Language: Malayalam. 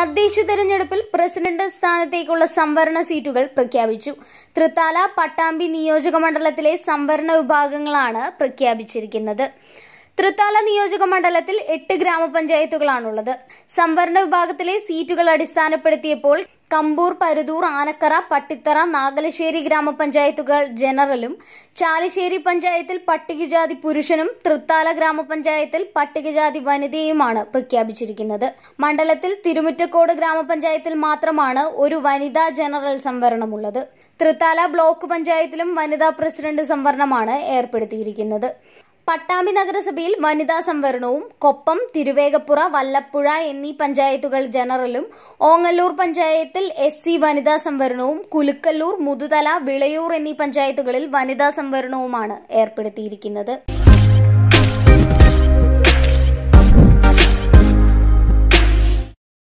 തദ്ദേശ തെരഞ്ഞെടുപ്പിൽ പ്രസിഡന്റ് സ്ഥാനത്തേക്കുള്ള സംവരണ സീറ്റുകൾ പ്രഖ്യാപിച്ചു തൃത്താല പട്ടാമ്പി നിയോജക മണ്ഡലത്തിലെ സംവരണ വിഭാഗങ്ങളാണ് പ്രഖ്യാപിച്ചിരിക്കുന്നത് തൃത്താല നിയോജക മണ്ഡലത്തിൽ എട്ട് ഗ്രാമപഞ്ചായത്തുകളാണുള്ളത് സംവരണ വിഭാഗത്തിലെ സീറ്റുകൾ അടിസ്ഥാനപ്പെടുത്തിയപ്പോൾ കമ്പൂർ പരുതൂർ ആനക്കറ പട്ടിത്തറ നാഗലശ്ശേരി ഗ്രാമപഞ്ചായത്തുകൾ ജനറലും ചാലിശ്ശേരി പഞ്ചായത്തിൽ പട്ടികജാതി പുരുഷനും തൃത്താല ഗ്രാമപഞ്ചായത്തിൽ പട്ടികജാതി വനിതയുമാണ് പ്രഖ്യാപിച്ചിരിക്കുന്നത് മണ്ഡലത്തിൽ തിരുമുറ്റക്കോട് ഗ്രാമപഞ്ചായത്തിൽ മാത്രമാണ് ഒരു വനിതാ ജനറൽ സംവരണമുള്ളത് തൃത്താല ബ്ലോക്ക് പഞ്ചായത്തിലും വനിതാ പ്രസിഡന്റ് സംവരണമാണ് ഏർപ്പെടുത്തിയിരിക്കുന്നത് പട്ടാമ്പി നഗരസഭയിൽ വനിതാ സംവരണവും കൊപ്പം തിരുവേഗപ്പുറ വല്ലപ്പുഴ എന്നീ പഞ്ചായത്തുകൾ ജനറലും ഓങ്ങല്ലൂർ പഞ്ചായത്തിൽ എസ് സി വനിതാ സംവരണവും കുലുക്കല്ലൂർ മുതുതല വിളയൂർ എന്നീ പഞ്ചായത്തുകളിൽ വനിതാ സംവരണവുമാണ് ഏർപ്പെടുത്തിയിരിക്കുന്നത്